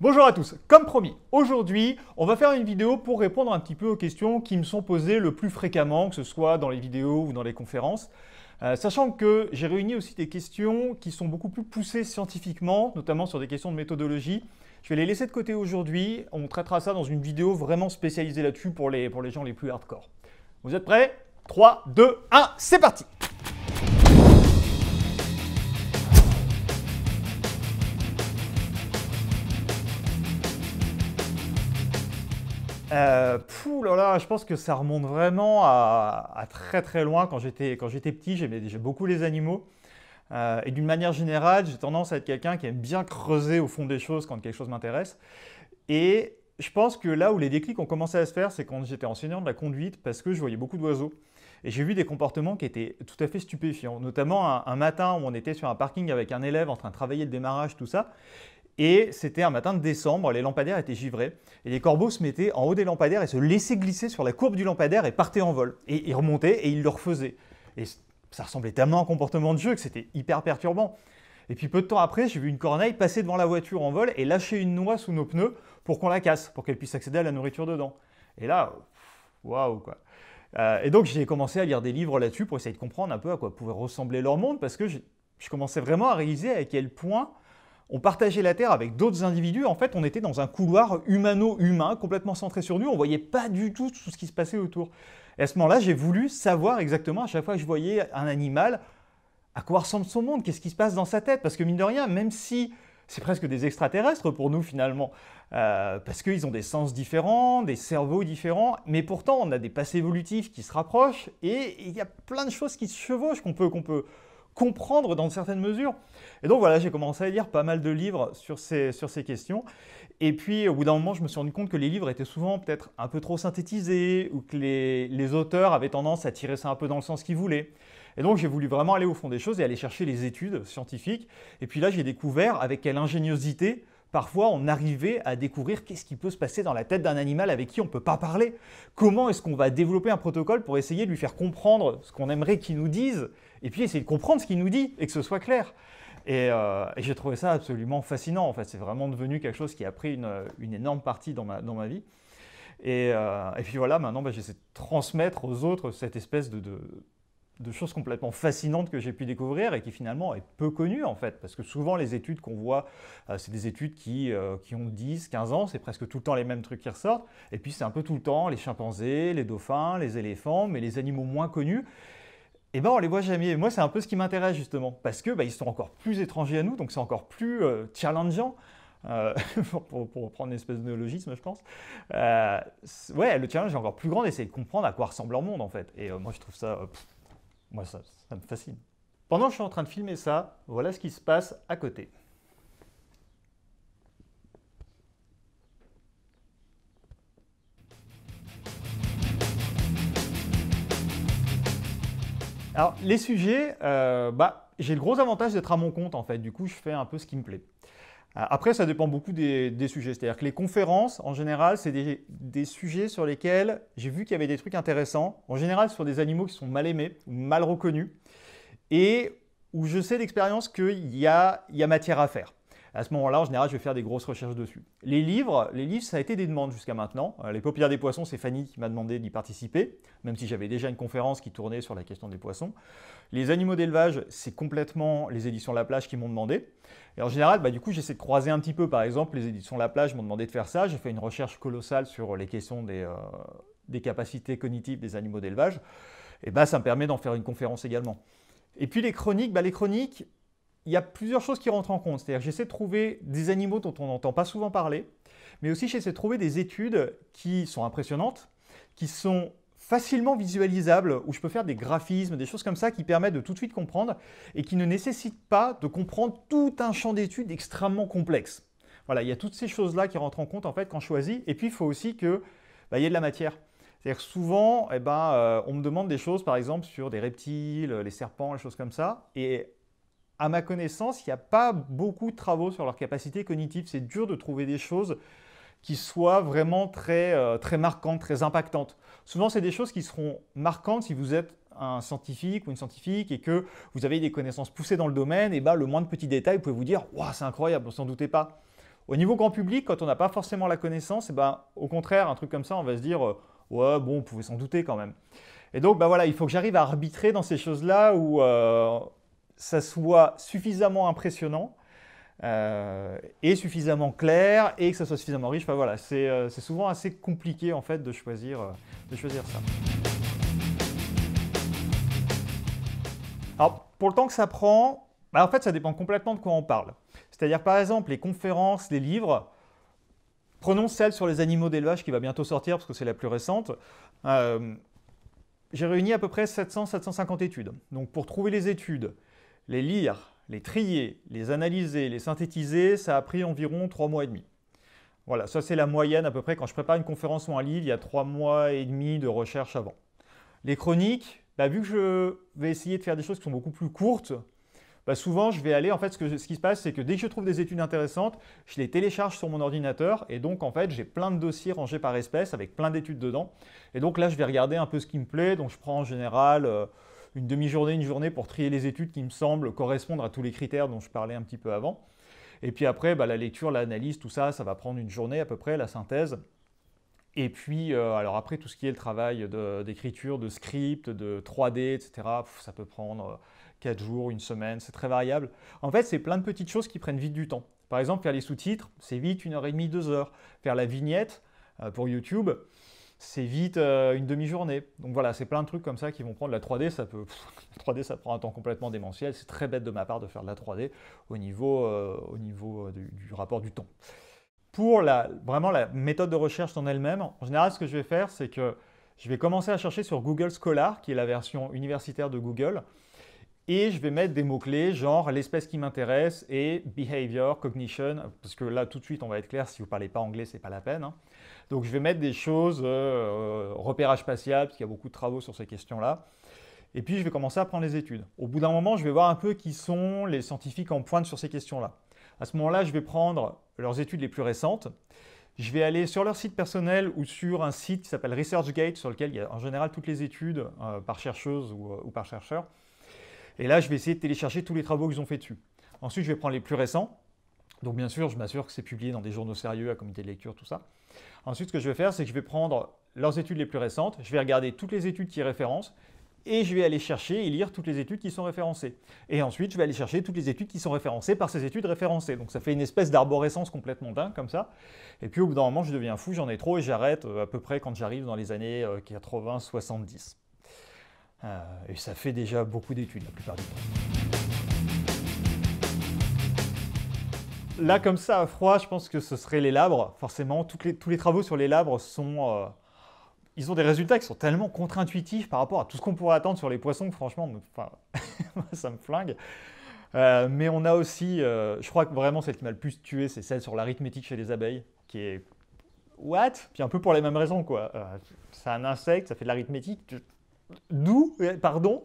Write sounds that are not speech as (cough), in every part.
Bonjour à tous, comme promis, aujourd'hui on va faire une vidéo pour répondre un petit peu aux questions qui me sont posées le plus fréquemment, que ce soit dans les vidéos ou dans les conférences. Euh, sachant que j'ai réuni aussi des questions qui sont beaucoup plus poussées scientifiquement, notamment sur des questions de méthodologie. Je vais les laisser de côté aujourd'hui, on traitera ça dans une vidéo vraiment spécialisée là-dessus pour les, pour les gens les plus hardcore. Vous êtes prêts 3, 2, 1, c'est parti Euh, là là, je pense que ça remonte vraiment à, très très loin. Quand j'étais petit, j'aimais beaucoup les animaux. Euh, et d'une manière générale, j'ai tendance à être quelqu'un qui aime bien creuser au fond des choses quand quelque chose m'intéresse. Et je pense que là où les déclics ont commencé à se faire, c'est quand j'étais enseignant de la conduite, parce que je voyais beaucoup d'oiseaux. Et j'ai vu des comportements qui étaient tout à fait stupéfiants, notamment un, matin où on était sur un parking avec un élève en train de travailler le démarrage, tout ça. Et c'était un matin de décembre, les lampadaires étaient givrés, et les corbeaux se mettaient en haut des lampadaires et se laissaient glisser sur la courbe du lampadaire et partaient en vol. Et ils remontaient et ils le refaisaient. Et ça ressemblait tellement à un comportement de jeu que c'était hyper perturbant. Et puis peu de temps après, j'ai vu une corneille passer devant la voiture en vol et lâcher une noix sous nos pneus pour qu'on la casse, pour qu'elle puisse accéder à la nourriture dedans. Et là, waouh quoi. Euh, et donc j'ai commencé à lire des livres là-dessus pour essayer de comprendre un peu à quoi pouvait ressembler leur monde parce que je commençais vraiment à réaliser à quel point on partageait la Terre avec d'autres individus. En fait, on était dans un couloir humano-humain, complètement centré sur nous. On voyait pas du tout tout ce qui se passait autour. Et à ce moment-là, j'ai voulu savoir exactement, à chaque fois que je voyais un animal, à quoi ressemble son monde, qu'est-ce qui se passe dans sa tête. Parce que mine de rien, même si c'est presque des extraterrestres pour nous finalement, euh, parce qu'ils ont des sens différents, des cerveaux différents, mais pourtant on a des passés évolutifs qui se rapprochent et il y a plein de choses qui se chevauchent qu'on peut, qu'on peut, comprendre dans certaines mesures Et donc voilà, j'ai commencé à lire pas mal de livres sur ces, sur ces questions. Et puis au bout d'un moment, je me suis rendu compte que les livres étaient souvent peut-être un peu trop synthétisés ou que les, les auteurs avaient tendance à tirer ça un peu dans le sens qu'ils voulaient. Et donc j'ai voulu vraiment aller au fond des choses et aller chercher les études scientifiques. Et puis là, j'ai découvert avec quelle ingéniosité Parfois, on arrivait à découvrir qu'est-ce qui peut se passer dans la tête d'un animal avec qui on ne peut pas parler. Comment est-ce qu'on va développer un protocole pour essayer de lui faire comprendre ce qu'on aimerait qu'il nous dise, et puis essayer de comprendre ce qu'il nous dit, et que ce soit clair. Et, euh, j'ai trouvé ça absolument fascinant. En fait, c'est vraiment devenu quelque chose qui a pris une, énorme partie dans ma, dans vie. Euh, et, puis voilà, maintenant, bah, j'essaie de transmettre aux autres cette espèce de, de choses complètement fascinantes que j'ai pu découvrir et qui finalement est peu connue en fait, parce que souvent les études qu'on voit, euh, c'est des études qui, euh, qui, ont 10, 15 ans, c'est presque tout le temps les mêmes trucs qui ressortent, et puis c'est un peu tout le temps les chimpanzés, les dauphins, les éléphants, mais les animaux moins connus, et eh ben on les voit jamais. Et moi c'est un peu ce qui m'intéresse justement, parce que bah, ils sont encore plus étrangers à nous, donc c'est encore plus euh, challengeant. (laughs) pour, pour, prendre une espèce de néologisme, je pense. ouais, le challenge est encore plus grand d'essayer de comprendre à quoi ressemble leur monde, en fait. Et moi, je trouve ça moi, ça, me fascine. Pendant que je suis en train de filmer ça, voilà ce qui se passe à côté. Alors, les sujets, euh, bah, j'ai le gros avantage d'être à mon compte, en fait. Du coup, je fais un peu ce qui me plaît. Après, ça dépend beaucoup des, sujets. C'est-à-dire que les conférences, en général, c'est des, sujets sur lesquels j'ai vu qu'il y avait des trucs intéressants. En général, sur des animaux qui sont mal aimés ou mal reconnus. Et où je sais d'expérience qu'il y a, matière à faire à ce moment-là, en général, je vais faire des grosses recherches dessus. Les livres, les livres, ça a été des demandes jusqu'à maintenant. Euh, les paupières des poissons, c'est Fanny qui m'a demandé d'y participer, même si j'avais déjà une conférence qui tournait sur la question des poissons. Les animaux d'élevage, c'est complètement les éditions La Plage qui m'ont demandé. Et en général, bah, du coup, j'essaie de croiser un petit peu. Par exemple, les éditions La Plage m'ont demandé de faire ça. J'ai fait une recherche colossale sur les questions des, euh, des capacités cognitives des animaux d'élevage. Et bah, ça me permet d'en faire une conférence également. Et puis les chroniques, bah, les chroniques, il y a plusieurs choses qui rentrent en compte. C'est-à-dire j'essaie de trouver des animaux dont on n'entend pas souvent parler, mais aussi j'essaie de trouver des études qui sont impressionnantes, qui sont facilement visualisables, où je peux faire des graphismes, des choses comme ça qui permettent de tout de suite comprendre et qui ne nécessitent pas de comprendre tout un champ d'études extrêmement complexe. Voilà, il y a toutes ces choses-là qui rentrent en compte en fait quand je choisis. Et puis il faut aussi qu'il bah, y ait de la matière. C'est-à-dire souvent, et eh ben, euh, on me demande des choses, par exemple, sur des reptiles, les serpents, les choses comme ça. Et à ma connaissance, il n'y a pas beaucoup de travaux sur leur capacité cognitive. C'est dur de trouver des choses qui soient vraiment très, euh, très marquantes, très impactantes. Souvent, c'est des choses qui seront marquantes si vous êtes un scientifique ou une scientifique et que vous avez des connaissances poussées dans le domaine, et ben, le moindre petit détail, vous pouvez vous dire c'est incroyable, on s'en doutait pas. Au niveau grand public, quand on n'a pas forcément la connaissance, et ben, au contraire, un truc comme ça, on va se dire euh, Ouais, bon, on pouvait s'en douter quand même. Et donc, ben voilà, il faut que j'arrive à arbitrer dans ces choses-là où. Euh, ça soit suffisamment impressionnant euh, et suffisamment clair et que ça soit suffisamment riche. voilà, euh, c'est souvent assez compliqué en fait de choisir, euh, de choisir ça. Alors pour le temps que ça prend, bah, en fait ça dépend complètement de quoi on parle. C'est-à-dire par exemple les conférences, les livres, prenons celle sur les animaux d'élevage qui va bientôt sortir parce que c'est la plus récente j'ai réuni à peu près 700-750 études. Donc pour trouver les études, les lire, les trier, les analyser, les synthétiser, ça a pris environ trois mois et demi. Voilà, ça c'est la moyenne à peu près. Quand je prépare une conférence ou un livre, il y a trois mois et demi de recherche avant. Les chroniques, bah, vu que je vais essayer de faire des choses qui sont beaucoup plus courtes, bah, souvent je vais aller, en fait, ce, qui se passe, c'est que dès que je trouve des études intéressantes, je les télécharge sur mon ordinateur et donc en fait j'ai plein de dossiers rangés par espèce avec plein d'études dedans. Et donc là je vais regarder un peu ce qui me plaît, donc je prends en général... Euh, une demi-journée, une journée pour trier les études qui me semblent correspondre à tous les critères dont je parlais un petit peu avant. Et puis après, bah, la lecture, l'analyse, tout ça, ça va prendre une journée à peu près, la synthèse. Et puis, euh, alors après, tout ce qui est le travail d'écriture, de, script, de 3D, etc., ça peut prendre 4 euh, jours, une semaine, c'est très variable. En fait, c'est plein de petites choses qui prennent vite du temps. Par exemple, faire les sous-titres, c'est vite, une heure et demie, deux heures. Faire la vignette euh, pour YouTube, c'est vite euh, une demi-journée. Donc voilà, c'est plein de trucs comme ça qui vont prendre la 3D. Ça peut, (laughs) la 3D, ça prend un temps complètement démentiel. C'est très bête de ma part de faire de la 3D au niveau, euh, euh, du, rapport du temps. Pour la, vraiment la méthode de recherche en elle-même, en général, ce que je vais faire, c'est que je vais commencer à chercher sur Google Scholar, qui est la version universitaire de Google, et je vais mettre des mots-clés genre l'espèce qui m'intéresse et behavior, cognition, parce que là tout de suite on va être clair, si vous ne parlez pas anglais, ce c'est pas la peine. Hein. Donc je vais mettre des choses, euh, euh, repérage spatial, parce qu'il y a beaucoup de travaux sur ces questions-là. Et puis je vais commencer à prendre les études. Au bout d'un moment, je vais voir un peu qui sont les scientifiques en pointe sur ces questions-là. À ce moment-là, je vais prendre leurs études les plus récentes. Je vais aller sur leur site personnel ou sur un site qui s'appelle ResearchGate, sur lequel il y a en général toutes les études euh, par chercheuse ou, ou par chercheur. Et là, je vais essayer de télécharger tous les travaux qu'ils ont fait dessus. Ensuite, je vais prendre les plus récents donc bien sûr, je m'assure que c'est publié dans des journaux sérieux, à comité de lecture, tout ça. Ensuite, ce que je vais faire, c'est que je vais prendre leurs études les plus récentes, je vais regarder toutes les études qui référencent, et je vais aller chercher et lire toutes les études qui sont référencées. Et ensuite, je vais aller chercher toutes les études qui sont référencées par ces études référencées. Donc ça fait une espèce d'arborescence complètement dingue comme ça. Et puis au bout d'un moment, je deviens fou, j'en ai trop et j'arrête euh, à peu près quand j'arrive dans les années 80-70. Euh, euh, et ça fait déjà beaucoup d'études la plupart du temps. Là, comme ça, à froid, je pense que ce serait les labres. Forcément, tous les travaux sur les labres sont... Euh, ils ont des résultats qui sont tellement contre-intuitifs par rapport à tout ce qu'on pourrait attendre sur les poissons que franchement, (laughs) ça me flingue. Euh, mais on a aussi, euh, je crois que vraiment celle qui m'a le plus tué, c'est celle sur l'arithmétique chez les abeilles, qui est what Puis un peu pour les mêmes raisons, quoi. c'est un insecte, ça fait de l'arithmétique. D'où eh, Pardon.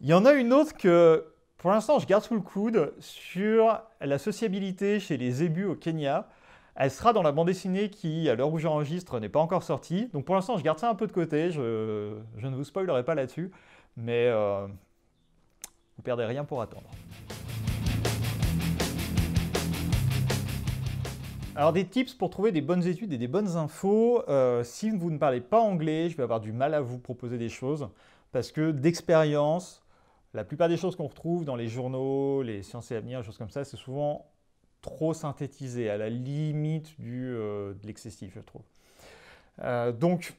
Il y en a une autre que pour l'instant, je garde sous le coude sur la sociabilité chez les Zébus au Kenya. Elle sera dans la bande dessinée qui, à l'heure où j'enregistre, n'est pas encore sortie. Donc pour l'instant, je garde ça un peu de côté. Je, ne vous spoilerai pas là-dessus. Mais vous euh, vous perdez rien pour attendre. Alors des tips pour trouver des bonnes études et des bonnes infos. Euh, si vous ne parlez pas anglais, je vais avoir du mal à vous proposer des choses. Parce que d'expérience, la plupart des choses qu'on retrouve dans les journaux, les sciences et avenir, choses comme ça, c'est souvent trop synthétisé, à la limite du, euh, de l'excessif, je trouve. Euh, donc,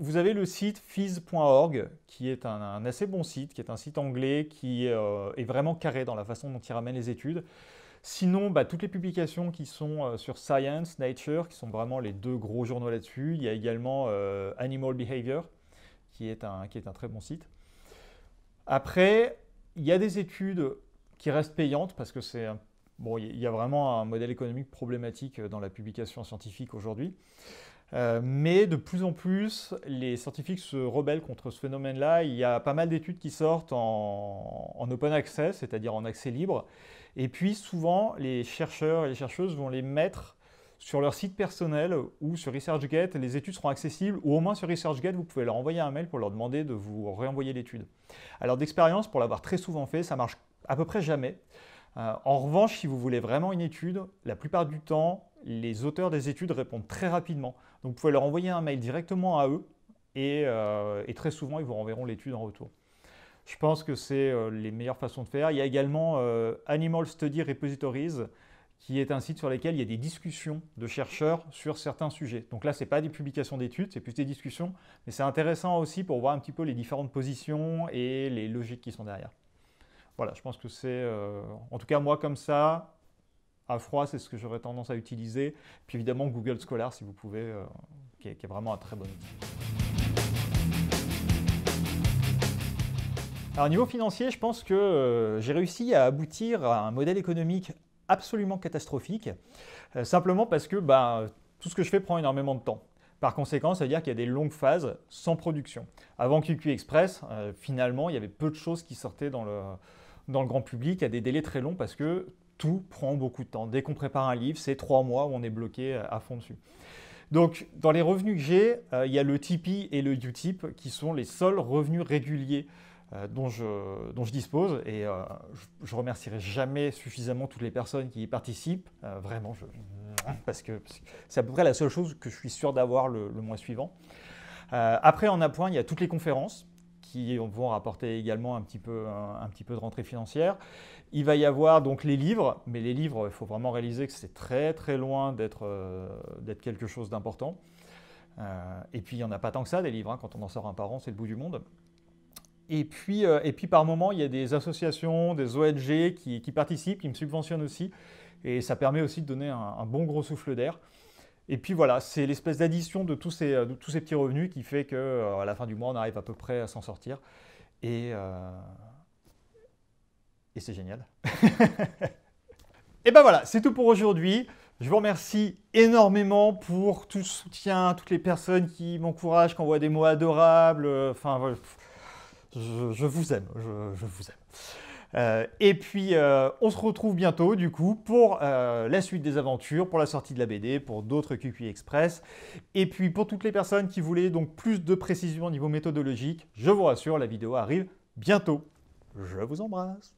vous avez le site Phys.org, qui est un, assez bon site, qui est un site anglais, qui euh, est vraiment carré dans la façon dont il ramène les études. Sinon, bah, toutes les publications qui sont sur Science, Nature, qui sont vraiment les deux gros journaux là-dessus. Il y a également Animal Behavior, qui est, un, qui est un très bon site. Après, il y a des études qui restent payantes parce que c'est bon, il y a vraiment un modèle économique problématique dans la publication scientifique aujourd'hui. Euh, mais de plus en plus, les scientifiques se rebellent contre ce phénomène-là. Il y a pas mal d'études qui sortent en open access, c'est-à-dire en accès libre. Et puis souvent, les chercheurs et les chercheuses vont les mettre sur leur site personnel ou sur ResearchGate, les études seront accessibles, ou au moins sur ResearchGate, vous pouvez leur envoyer un mail pour leur demander de vous réenvoyer l'étude. Alors d'expérience, pour l'avoir très souvent fait, ça marche à peu près jamais. Euh, en revanche, si vous voulez vraiment une étude, la plupart du temps, les auteurs des études répondent très rapidement. Donc vous pouvez leur envoyer un mail directement à eux, et, euh, très souvent, ils vous renverront l'étude en retour. Je pense que c'est euh, les meilleures façons de faire. Il y a également Animal Study Repositories, qui est un site sur lequel il y a des discussions de chercheurs sur certains sujets. Donc là, ce n'est pas des publications d'études, c'est plus des discussions, mais c'est intéressant aussi pour voir un petit peu les différentes positions et les logiques qui sont derrière. Voilà, je pense que c'est, euh, en tout cas moi comme ça, à froid, c'est ce que j'aurais tendance à utiliser. Puis évidemment Google Scholar, si vous pouvez, euh, qui, est, vraiment un très bon outil. Alors niveau financier, je pense que euh, j'ai réussi à aboutir à un modèle économique absolument catastrophique, euh, simplement parce que ben, tout ce que je fais prend énormément de temps. Par conséquent, ça veut dire qu'il y a des longues phases sans production. Avant QQ Express, euh, finalement, il y avait peu de choses qui sortaient dans le, dans le grand public à des délais très longs parce que tout prend beaucoup de temps. Dès qu'on prépare un livre, c'est trois mois où on est bloqué euh, à fond dessus. Donc, dans les revenus que j'ai, il y a le Tipeee et le Utip qui sont les seuls revenus réguliers euh, dont je, dispose et euh, je, je, remercierai jamais suffisamment toutes les personnes qui y participent. Euh, vraiment, je, parce que c'est à peu près la seule chose que je suis sûr d'avoir le, mois suivant. après, en appoint, il y a toutes les conférences qui vont rapporter également un petit peu, un, petit peu de rentrée financière. Il va y avoir donc les livres, mais les livres, il faut vraiment réaliser que c'est très très loin d'être quelque chose d'important. et puis, il n'y en a pas tant que ça des livres. Hein. quand on en sort un par an, c'est le bout du monde. Et puis, euh, et puis par moment, il y a des associations, des ONG qui, participent, qui me subventionnent aussi. Et ça permet aussi de donner un, bon gros souffle d'air. Et puis voilà, c'est l'espèce d'addition de, de, tous ces petits revenus qui fait qu'à euh, la fin du mois, on arrive à peu près à s'en sortir. Et, euh, et c'est génial. (laughs) et ben voilà, c'est tout pour aujourd'hui. Je vous remercie énormément pour tout le soutien, toutes les personnes qui m'encouragent, qui envoient des mots adorables. Enfin, je, vous aime, je, vous aime. Euh, et puis, euh, on se retrouve bientôt, du coup, pour euh, la suite des aventures, pour la sortie de la BD, pour d'autres QQ Express. Et puis, pour toutes les personnes qui voulaient donc plus de précision au niveau méthodologique, je vous rassure, la vidéo arrive bientôt. Je vous embrasse.